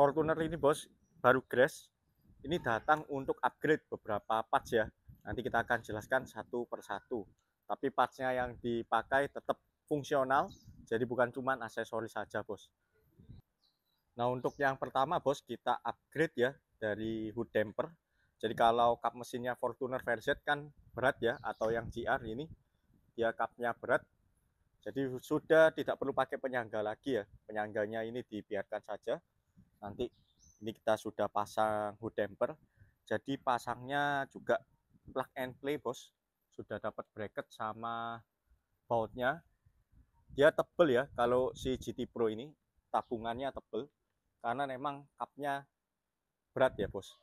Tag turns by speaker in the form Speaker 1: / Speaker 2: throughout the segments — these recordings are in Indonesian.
Speaker 1: Fortuner ini bos baru crash ini datang untuk upgrade beberapa parts ya nanti kita akan jelaskan satu persatu tapi partsnya yang dipakai tetap fungsional jadi bukan cuma aksesoris saja bos nah untuk yang pertama bos kita upgrade ya dari hood damper jadi kalau kap mesinnya Fortuner VZ kan berat ya atau yang GR ini dia kapnya berat jadi sudah tidak perlu pakai penyangga lagi ya penyangganya ini dibiarkan saja nanti ini kita sudah pasang hood damper jadi pasangnya juga plug and play bos sudah dapat bracket sama bautnya dia tebel ya kalau si GT Pro ini tabungannya tebel karena memang cupnya berat ya bos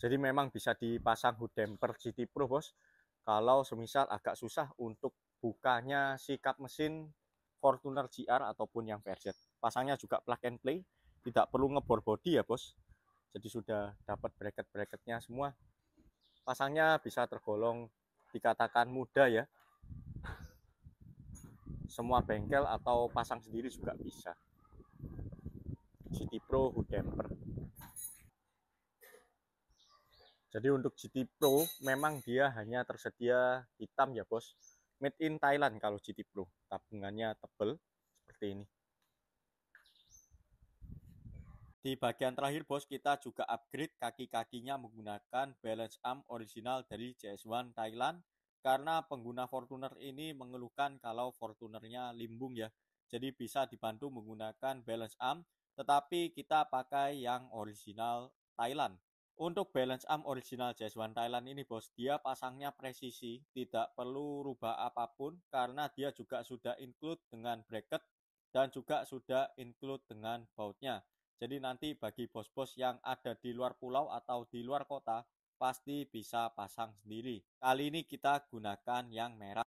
Speaker 1: jadi memang bisa dipasang hood damper GT Pro bos kalau semisal agak susah untuk bukanya si cup mesin Fortuner GR ataupun yang VRZ pasangnya juga plug and play tidak perlu ngebor body ya bos jadi sudah dapat bracket-bracketnya semua pasangnya bisa tergolong dikatakan mudah ya semua bengkel atau pasang sendiri juga bisa GT Pro hood damper jadi untuk GT Pro memang dia hanya tersedia hitam ya bos made in Thailand kalau GT Pro tabungannya tebel seperti ini di bagian terakhir bos kita juga upgrade kaki-kakinya menggunakan balance arm original dari cs 1 Thailand karena pengguna Fortuner ini mengeluhkan kalau Fortunernya limbung ya. Jadi bisa dibantu menggunakan balance arm tetapi kita pakai yang original Thailand. Untuk balance arm original cs 1 Thailand ini bos, dia pasangnya presisi, tidak perlu rubah apapun karena dia juga sudah include dengan bracket dan juga sudah include dengan bautnya. Jadi nanti bagi bos-bos yang ada di luar pulau atau di luar kota pasti bisa pasang sendiri. Kali ini kita gunakan yang merah.